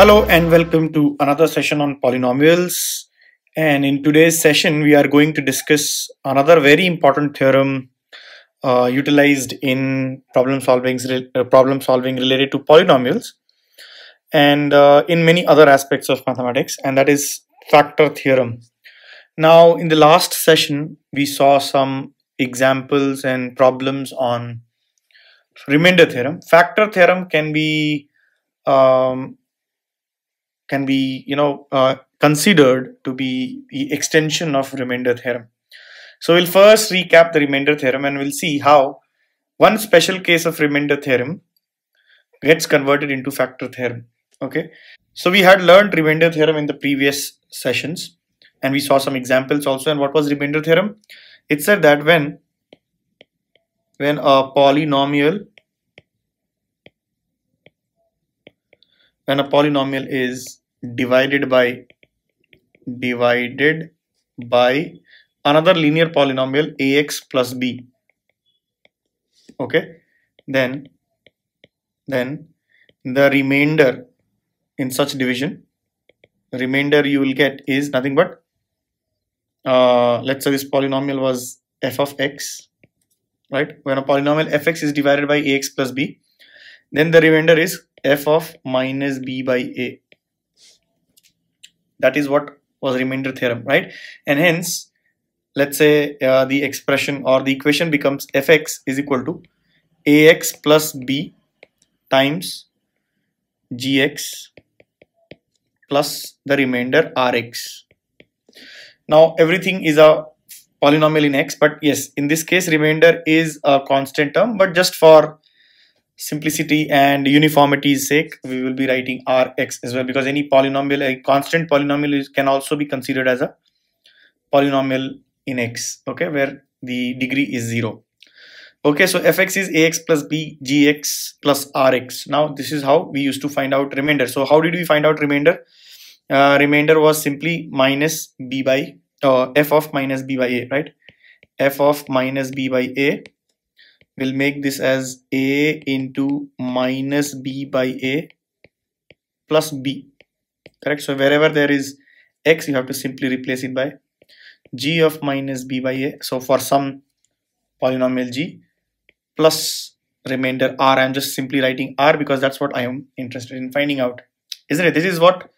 Hello and welcome to another session on polynomials. And in today's session, we are going to discuss another very important theorem uh, utilized in problem solving, uh, problem solving related to polynomials and uh, in many other aspects of mathematics, and that is factor theorem. Now, in the last session, we saw some examples and problems on remainder theorem. Factor theorem can be um, can be you know uh, considered to be the extension of remainder theorem. So we'll first recap the remainder theorem and we'll see how one special case of remainder theorem gets converted into factor theorem. Okay, so we had learned remainder theorem in the previous sessions and we saw some examples also and what was remainder theorem? It said that when when a polynomial when a polynomial is divided by divided by another linear polynomial ax plus b okay then then the remainder in such division remainder you will get is nothing but uh, let's say this polynomial was f of x right when a polynomial fx is divided by ax plus b then the remainder is f of minus b by a. That is what was remainder theorem, right? And hence, let's say uh, the expression or the equation becomes fx is equal to ax plus b times gx plus the remainder rx. Now everything is a polynomial in x but yes in this case remainder is a constant term but just for simplicity and uniformity's sake we will be writing rx as well because any polynomial a constant polynomial is, can also be considered as a polynomial in x okay where the degree is zero okay so fx is ax plus b gx plus rx now this is how we used to find out remainder so how did we find out remainder uh, remainder was simply minus b by uh, f of minus b by a right f of minus b by a we'll make this as a into minus b by a plus b correct so wherever there is x you have to simply replace it by g of minus b by a so for some polynomial g plus remainder r i'm just simply writing r because that's what i am interested in finding out isn't it this is what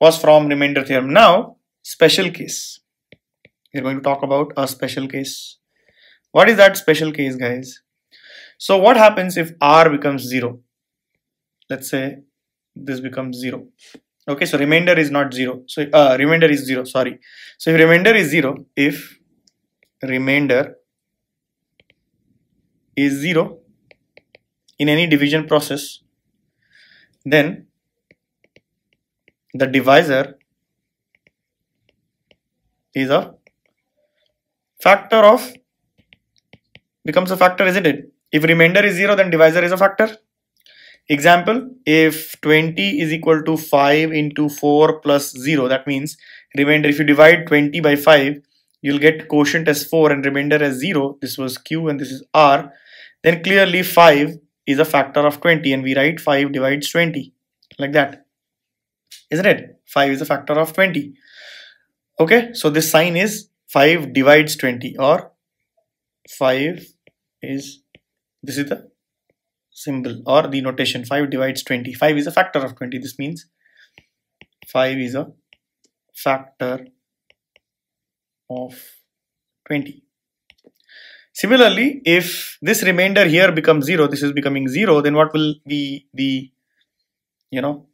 was from remainder theorem now special case we're going to talk about a special case what is that special case guys so what happens if R becomes zero? Let's say this becomes zero. Okay, so remainder is not zero. So uh, remainder is zero, sorry. So if remainder is zero, if remainder is zero in any division process, then the divisor is a factor of becomes a factor isn't it if remainder is 0, then divisor is a factor. Example, if 20 is equal to 5 into 4 plus 0, that means remainder, if you divide 20 by 5, you'll get quotient as 4 and remainder as 0. This was Q and this is R. Then clearly 5 is a factor of 20 and we write 5 divides 20 like that. Isn't it? 5 is a factor of 20. Okay, so this sign is 5 divides 20 or 5 is this is the symbol or the notation 5 divides 20. 5 is a factor of 20. This means 5 is a factor of 20. Similarly, if this remainder here becomes 0, this is becoming 0, then what will be the, you know,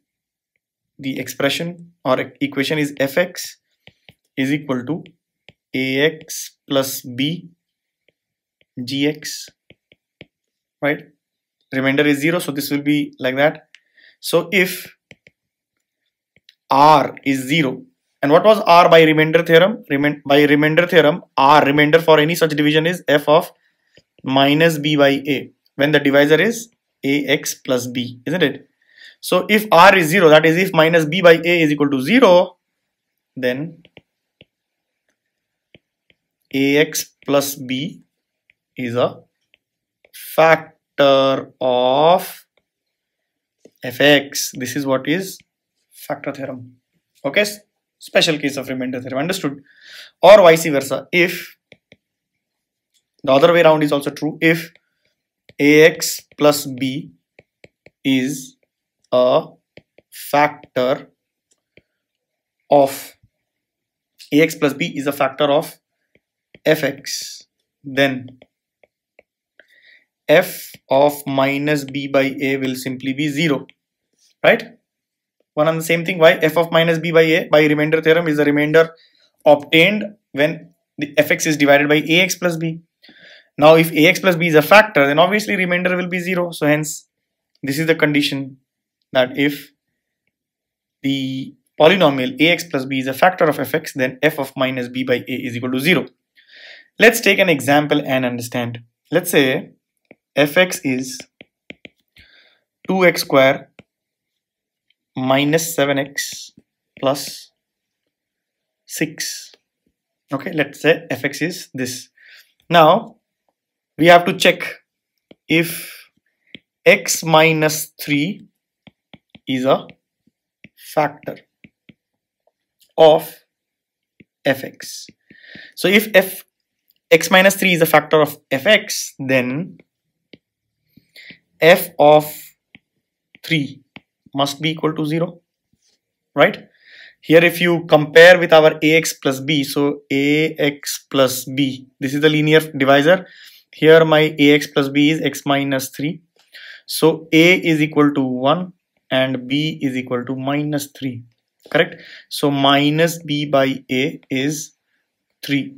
the expression or equation is fx is equal to ax plus b gx right remainder is 0 so this will be like that so if r is 0 and what was r by remainder theorem Remain, by remainder theorem r remainder for any such division is f of minus b by a when the divisor is ax plus b isn't it so if r is 0 that is if minus b by a is equal to 0 then ax plus b is a factor of fx. This is what is factor theorem. Okay, special case of remainder theorem. Understood? Or vice versa. If the other way around is also true. If ax plus b is a factor of ax plus b is a factor of fx then f of minus b by a will simply be 0 right one and the same thing why f of minus b by a by remainder theorem is the remainder obtained when the fx is divided by ax plus b now if ax plus b is a factor then obviously remainder will be 0 so hence this is the condition that if the polynomial ax plus b is a factor of fx then f of minus b by a is equal to 0 let's take an example and understand let's say fx is 2x square minus 7x plus 6 okay let's say fx is this now we have to check if x minus 3 is a factor of fx so if f x minus 3 is a factor of fx then f of 3 must be equal to 0 right here if you compare with our ax plus b so ax plus b this is the linear divisor here my ax plus b is x minus 3 so a is equal to 1 and b is equal to minus 3 correct so minus b by a is 3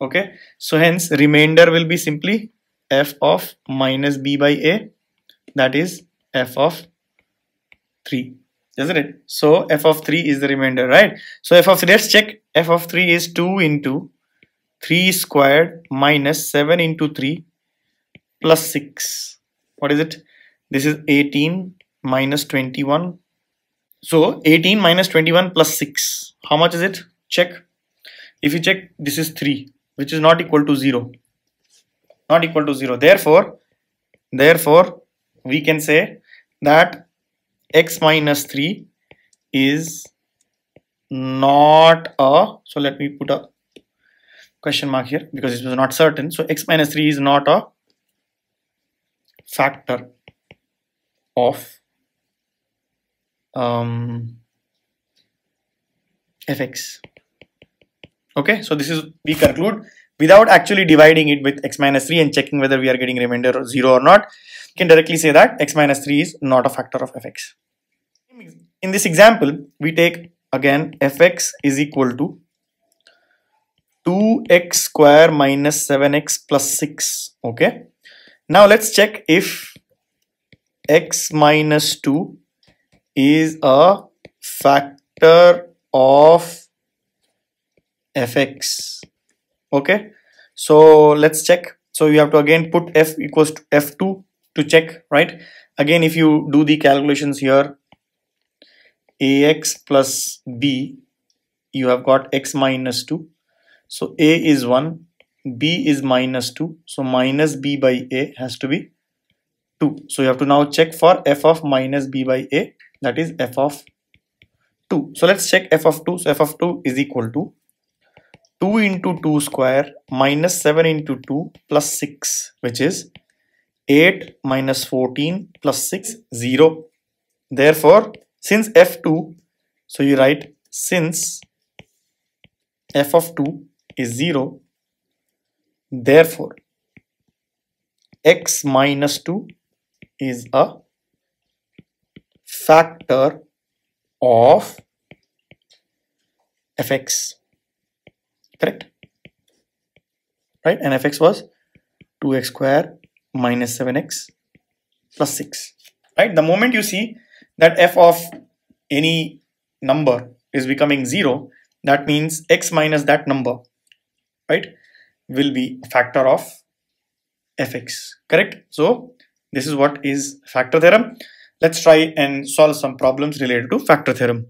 okay so hence remainder will be simply f of minus b by a that is f of 3 isn't it so f of 3 is the remainder right so f of 3 let's check f of 3 is 2 into 3 squared minus 7 into 3 plus 6 what is it this is 18 minus 21 so 18 minus 21 plus 6 how much is it check if you check this is 3 which is not equal to 0 not equal to 0 therefore therefore we can say that x minus 3 is not a so let me put a question mark here because it was not certain so x minus 3 is not a factor of um, fx okay so this is we conclude without actually dividing it with x minus 3 and checking whether we are getting remainder 0 or not we can directly say that x minus 3 is not a factor of fx in this example we take again fx is equal to 2x square minus 7x plus 6 okay now let's check if x minus 2 is a factor of fx okay so let's check so you have to again put f equals to f2 to check right again if you do the calculations here ax plus b you have got x minus 2 so a is 1 b is minus 2 so minus b by a has to be 2 so you have to now check for f of minus b by a that is f of 2 so let's check f of 2 so f of 2 is equal to 2 into 2 square minus 7 into 2 plus 6 which is 8 minus 14 plus 6 0 therefore since f2 so you write since f of 2 is 0 therefore x minus 2 is a factor of fx correct right and fx was 2x square minus 7x plus 6 right the moment you see that f of any number is becoming 0 that means x minus that number right will be a factor of fx correct so this is what is factor theorem let's try and solve some problems related to factor theorem